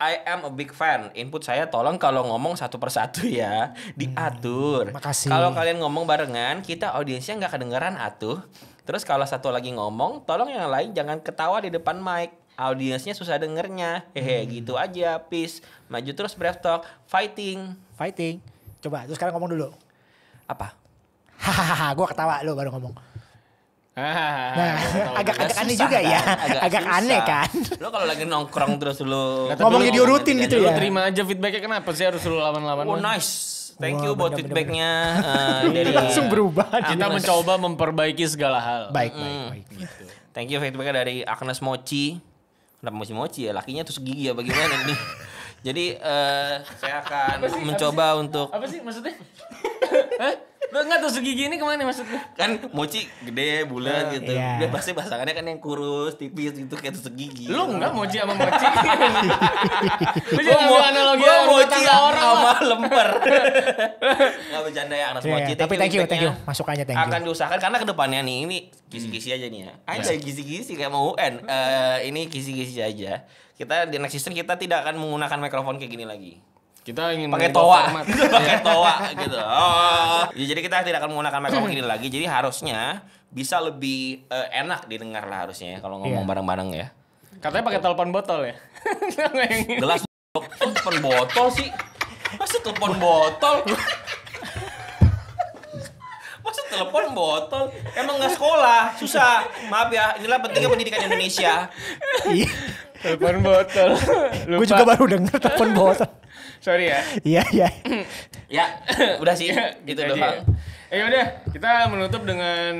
I am a big fan. Input saya tolong kalau ngomong satu persatu ya, diatur. Hmm, makasih. Kalau kalian ngomong barengan, kita audiensnya nggak kedengeran atuh. Terus kalau satu lagi ngomong, tolong yang lain jangan ketawa di depan mic. Audiensnya susah dengernya. Hehe, hmm. gitu aja. Peace. Maju terus Brave Talk. Fighting. Fighting. Coba, terus sekarang ngomong dulu. Apa? Hahaha, gue ketawa lo baru ngomong nah, nah *laughs* agak-agak aneh juga ya. kan? ya. Agak, agak aneh kan. Lo kalau lagi nongkrong terus lo ngomong jadi rutin gitu kan? ya. Lo terima aja feedbacknya kenapa sih harus lo lawan-lawan? Oh nice. Thank you wow, buat feedbacknya uh, eh, dari *laughs* langsung berubah. Kita mencoba memperbaiki segala hal. Baik, mm. baik, baik. Gitu. Thank you feedbacknya dari Agnes Mochi. Kenapa Mochi Mochi ya? Lakinya terus gigi ya bagaimana nih? *laughs* Jadi uh, saya akan sih, mencoba untuk apa sih maksudnya? Lu enggak tusuk gigi ini kemana maksudnya? Kan mochi gede, bulat uh, gitu. Yeah. Dia pasti pasangannya kan yang kurus, tipis gitu kayak tusuk gigi. Lu enggak mochi sama mochi. *laughs* Lu jangan mau analogi mochi orang sama lemper. Enggak *laughs* bercanda ya anak iya, mochi. Tapi thank you, thank you. Masukannya thank you. Akan diusahakan karena kedepannya nih ini kisi-kisi aja nih ya. Aja iya. kisi-kisi kayak mau UN. Eh, ini kisi-kisi aja. Kita di next season kita tidak akan menggunakan mikrofon kayak gini lagi kita ingin pakai toa *laughs* pakai iya. toa gitu oh. ya, jadi kita tidak akan menggunakan mikrofon ini lagi jadi harusnya bisa lebih uh, enak didengar lah harusnya ya, kalau ngomong iya. bareng-bareng ya katanya pakai gitu. telepon botol ya *laughs* gelas telepon botol sih masa telepon botol masa telepon botol emang nggak sekolah susah maaf ya inilah pentingnya pendidikan Indonesia iya. telepon botol gue juga baru dengar telepon botol Sorry ya. Iya, iya. *laughs* ya, *laughs* udah sih iya, gitu, gitu doang. Ya. ya. udah, kita menutup dengan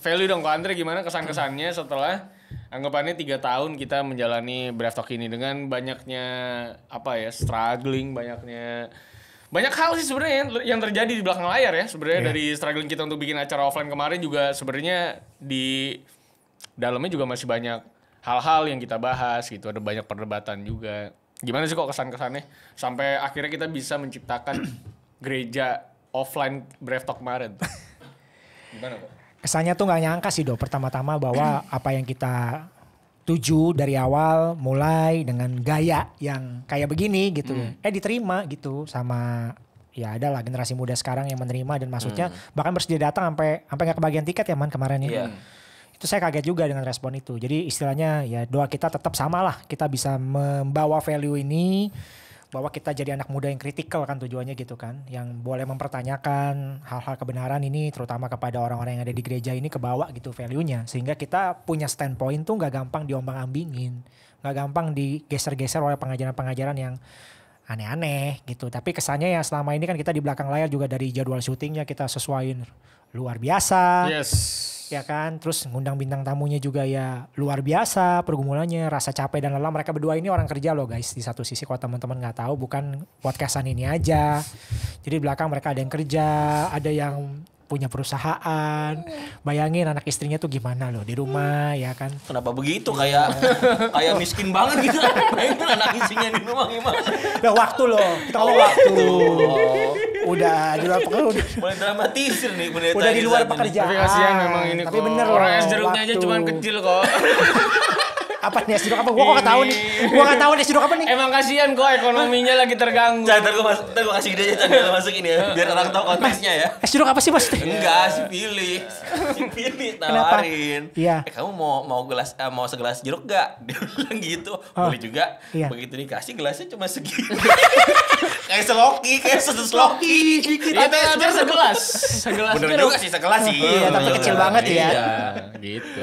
value dong kok Andre gimana kesan-kesannya setelah anggapannya tiga tahun kita menjalani Brave Talk ini dengan banyaknya apa ya struggling banyaknya banyak hal sih sebenarnya yang terjadi di belakang layar ya sebenarnya yeah. dari struggling kita untuk bikin acara offline kemarin juga sebenarnya di dalamnya juga masih banyak hal-hal yang kita bahas gitu ada banyak perdebatan juga gimana sih kok kesan-kesannya sampai akhirnya kita bisa menciptakan *clears throat* gereja offline Brave Talk kemarin? *laughs* gimana kok? Kesannya tuh nggak nyangka sih do. Pertama-tama bahwa *clears throat* apa yang kita tuju dari awal mulai dengan gaya yang kayak begini gitu, hmm. eh diterima gitu sama ya adalah generasi muda sekarang yang menerima dan maksudnya hmm. bahkan bersedia datang sampai sampai nggak kebagian tiket ya man kemarin ya. Yeah. Hmm. Terus saya kaget juga dengan respon itu. Jadi istilahnya ya doa kita tetap sama lah. Kita bisa membawa value ini bahwa kita jadi anak muda yang kritikal kan tujuannya gitu kan yang boleh mempertanyakan hal-hal kebenaran ini terutama kepada orang-orang yang ada di gereja ini kebawa gitu value-nya sehingga kita punya standpoint tuh nggak gampang diombang ambingin nggak gampang digeser-geser oleh pengajaran-pengajaran yang aneh-aneh gitu tapi kesannya ya selama ini kan kita di belakang layar juga dari jadwal syutingnya kita sesuaiin luar biasa yes ya kan terus ngundang bintang tamunya juga ya luar biasa pergumulannya rasa capek dan lelah mereka berdua ini orang kerja loh guys di satu sisi kalau teman-teman nggak tahu bukan podcastan ini aja jadi belakang mereka ada yang kerja ada yang punya perusahaan. Hmm. Bayangin anak istrinya tuh gimana loh di rumah hmm. ya kan. Kenapa begitu kayak iya. *laughs* kayak miskin banget gitu. Bayangin anak istrinya di rumah gimana. Nah, waktu loh. kalau oh. waktu. Udah di luar pekerjaan. Mulai dramatisir nih Udah di luar pekerjaan. Tapi kasihan memang ini Tapi kok. bener orang es jeruknya aja cuman kecil kok. *laughs* apa nih sidok apa? Gua kok gak tahu nih. Gua gak tahu nih sidok apa nih. Emang kasihan gua ekonominya lagi terganggu. Jangan ntar gua mas, ntar gua kasih ide aja ntar masuk ini ya, biar orang tahu konteksnya ya. Es sidok apa sih mas? Enggak, sih pilih, si pilih tawarin. Iya. Eh, kamu mau mau gelas eh, mau segelas jeruk gak? *laughs* Dia bilang gitu. Oh. Boleh juga. Iya. Begitu kasih gelasnya cuma segini. *laughs* kayak seloki, kayak seloki. Dikit ada iya, segelas. *laughs* Segelas. Bener juga sih segelas sih. Iya, tapi kecil banget ya. Iya, gitu.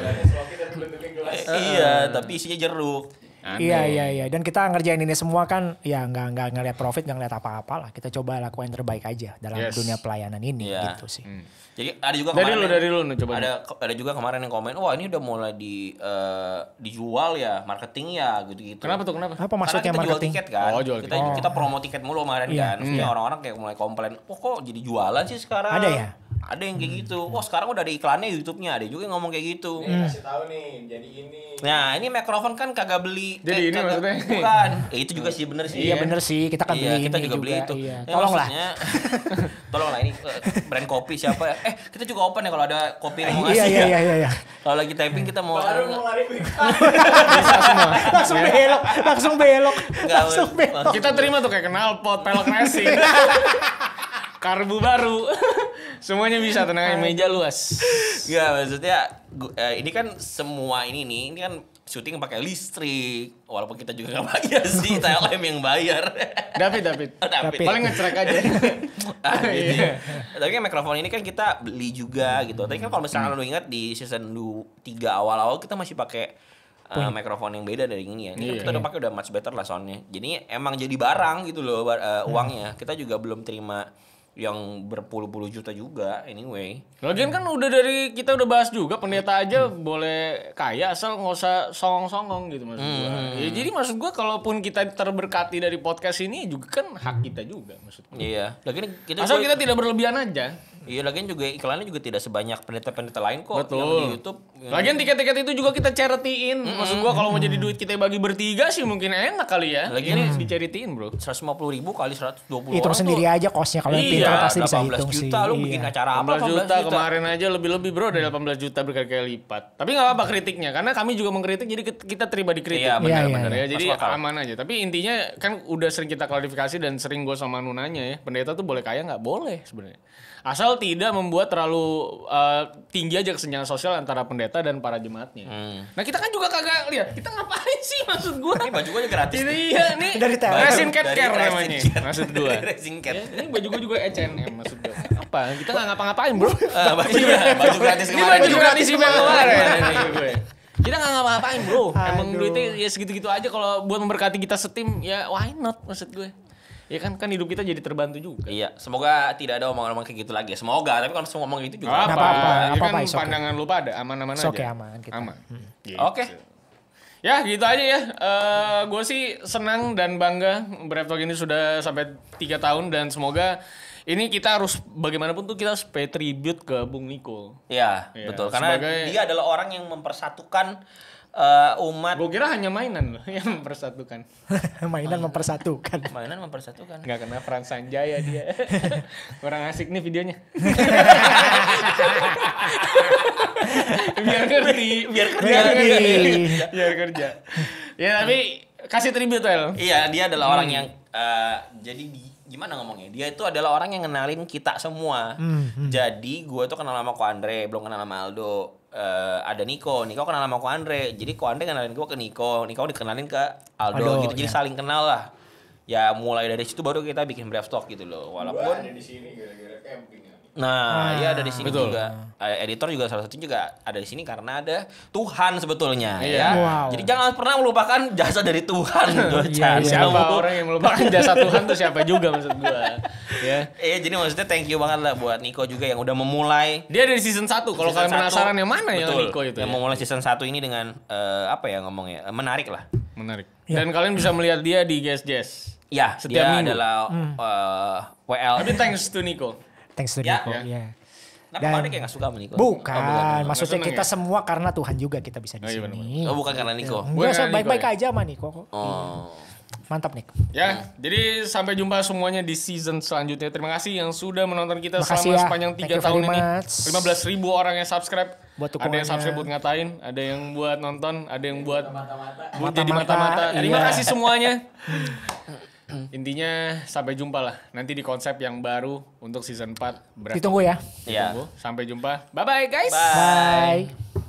Eh, iya, eh. tapi isinya jeruk. Aneh. Iya iya iya dan kita ngerjain ini semua kan ya nggak nggak ngeliat profit nggak ngeliat apa-apa lah kita coba lakukan yang terbaik aja dalam yes. dunia pelayanan ini yeah. gitu sih. Hmm. Jadi ada juga kemarin dari lu dari lu coba ada ada juga kemarin yang komen wah ini udah mulai di uh, dijual ya marketing ya gitu-gitu. Kenapa tuh kenapa? Apa maksudnya kita marketing? Jual tiket kan. Oh, jual Kita oh. kita promo tiket mulu kemarin yeah. kan. Maksudnya iya. orang-orang kayak mulai komplain, oh, kok jadi jualan sih sekarang?" Ada ya? ada yang kayak hmm, gitu wah sekarang udah ada iklannya YouTube-nya ada juga yang ngomong kayak gitu ini iya, hmm. kasih tahu nih jadi ini nah ini mikrofon kan kagak beli jadi eh, ini maksudnya bukan eh, itu juga sih bener sih iya bener sih kita kan iya, beli kita juga, juga beli itu iya. ya, eh, tolonglah *laughs* tolonglah ini eh, brand kopi siapa ya? eh kita juga open ya kalau ada kopi yang mau iya, ngasih iya, iya, iya, iya. kalau lagi typing kita mau baru mau lari *laughs* *laughs* langsung belok langsung belok langsung belok kita terima tuh kayak kenal pot pelok racing karbu baru. *laughs* Semuanya bisa tenang meja luas. Gak maksudnya gua, eh, ini kan semua ini nih, ini kan syuting pakai listrik. Walaupun kita juga gak bayar sih, *laughs* TLM yang bayar. David, David. *laughs* David. Paling ngecerak aja. ah, gitu. Iya. Tapi kan mikrofon ini kan kita beli juga gitu. Tapi kan kalau misalnya hmm. lu ingat di season 2, 3 awal-awal kita masih pakai uh, mikrofon yang beda dari ini ya. Ini kan yeah. kita udah iya. pakai udah much better lah soundnya. Jadi emang jadi barang gitu loh uh, uangnya. Kita juga belum terima yang berpuluh-puluh juta juga anyway. Lagian kan udah dari kita udah bahas juga pendeta aja hmm. boleh kaya asal nggak usah songong-songong gitu maksud hmm. gua. Ya jadi maksud gua kalaupun kita terberkati dari podcast ini juga kan hak kita juga maksud gua. Iya. Lagian kita asal kita tidak berlebihan aja. Iya, lagian juga iklannya juga tidak sebanyak pendeta-pendeta lain kok Betul. yang di YouTube. Lagian tiket-tiket itu juga kita ceritain, Mm-hmm. Maksud gua kalau mau jadi duit kita bagi bertiga sih mungkin enak kali ya. Lagi ini mm. dicaritiin, Bro. puluh ribu kali seratus dua 120 Itu sendiri tuh. aja kosnya kalau yang iya, pintar pasti bisa hitung juta, sih. juta lu bikin acara apa 18 juta, juta kemarin aja lebih-lebih Bro dari belas juta berkali-kali lipat. Tapi nggak apa-apa kritiknya karena kami juga mengkritik jadi kita terima dikritik. Iya, benar, iya, benar. Iya. Ya, jadi aman aja. Tapi intinya kan udah sering kita klarifikasi dan sering gua sama Nunanya ya. Pendeta tuh boleh kaya nggak boleh sebenarnya asal tidak membuat terlalu uh, tinggi aja kesenjangan sosial antara pendeta dan para jemaatnya. Hmm. Nah kita kan juga kagak lihat kita ngapain sih maksud gue? Ini baju gue gratis. Ini iya nih dari Racing Cat Care namanya. Maksud gue. *laughs* Racing Cat. Ya, ini baju gue juga H&M maksud gue. Apa? Kita nggak ngapa-ngapain bro. Uh, baju, iya, baju gratis kemarin. Ini baju, baju gratis kemarin. kemarin ya, kita nggak ngapa-ngapain bro Aduh. emang duitnya ya segitu-gitu aja kalau buat memberkati kita setim ya why not maksud gue Iya kan kan hidup kita jadi terbantu juga. Iya, semoga tidak ada omongan-omongan kayak gitu lagi. Ya, semoga, tapi kalau semua ngomong gitu juga apa-apa. Apa-apa, ya kan apa-apa, pandangan okay. lu pada aman-aman aja. Oke, aman kita. Aman. Hmm. Gitu. Oke. Okay. Ya gitu aja ya. Uh, eh, gue sih senang dan bangga Brave Talk ini sudah sampai tiga tahun dan semoga ini kita harus bagaimanapun tuh kita harus pay tribute ke Bung Niko. Iya, ya, betul. Karena sebagai... dia adalah orang yang mempersatukan uh, umat gue kira hanya mainan loh *laughs* yang mempersatukan *laughs* mainan mempersatukan mainan mempersatukan nggak kena peran Sanjaya dia *laughs* kurang asik nih videonya biar ngerti biar kerja biar kerja, biar kerja. ya tapi kasih tribute El iya dia adalah hmm. orang yang uh, jadi gimana ngomongnya dia itu adalah orang yang kenalin kita semua hmm, hmm. jadi gue tuh kenal sama Ko Andre belum kenal sama Aldo uh, ada Niko, Niko kenal sama Ko Andre, jadi Ko Andre kenalin gue ke Niko, Niko dikenalin ke Aldo, Aduh, gitu, jadi jadi iya. saling kenal lah. Ya mulai dari situ baru kita bikin brief talk gitu loh, walaupun. Gua ada di sini gara-gara camping ya. Nah, nah, ya ada di sini betul. juga. Eh, editor juga salah satunya juga ada di sini karena ada Tuhan sebetulnya iya. ya. Wow. Jadi jangan pernah melupakan jasa dari Tuhan. *laughs* Iya, iya, siapa orang yang melupakan jasa Tuhan tuh siapa juga maksud gua. ya. Iya, jadi maksudnya thank you banget lah buat Niko juga yang udah memulai. Dia dari season 1. Kalau kalian penasaran yang mana betul, yang Niko itu. Yang ya. memulai season 1 ini dengan uh, apa ya ngomongnya? Eh, menarik lah. Menarik. Yeah. Dan kalian bisa melihat dia di Guest Jazz. Ya, Setiap dia minggu. adalah hmm. uh, WL. Tapi thanks to Niko. Thanks to ya. Niko. Yeah. Ya. Ya. Nah, Dan, kayak gak suka sama Niko? Bukan, oh, bukan. maksudnya kita ya? semua karena Tuhan juga kita bisa di oh, iya, sini. Oh, bukan karena Niko. Enggak, saya baik-baik ya? aja sama Niko kok. Oh. Iya. Mantap Nick. Ya, hmm. jadi sampai jumpa semuanya di season selanjutnya. Terima kasih yang sudah menonton kita Makasih selama ya. sepanjang 3 tahun ini. Lima 15 ribu orang yang subscribe. Buat ada yang subscribe buat ngatain, ada yang buat nonton, ada yang buat, mata -mata. jadi mata-mata. Terima iya. kasih semuanya. *laughs* Hmm. Intinya sampai jumpa lah nanti di konsep yang baru untuk season 4 berarti. Ditunggu ya. Ditunggu. Yeah. Sampai jumpa. Bye bye guys. Bye. bye.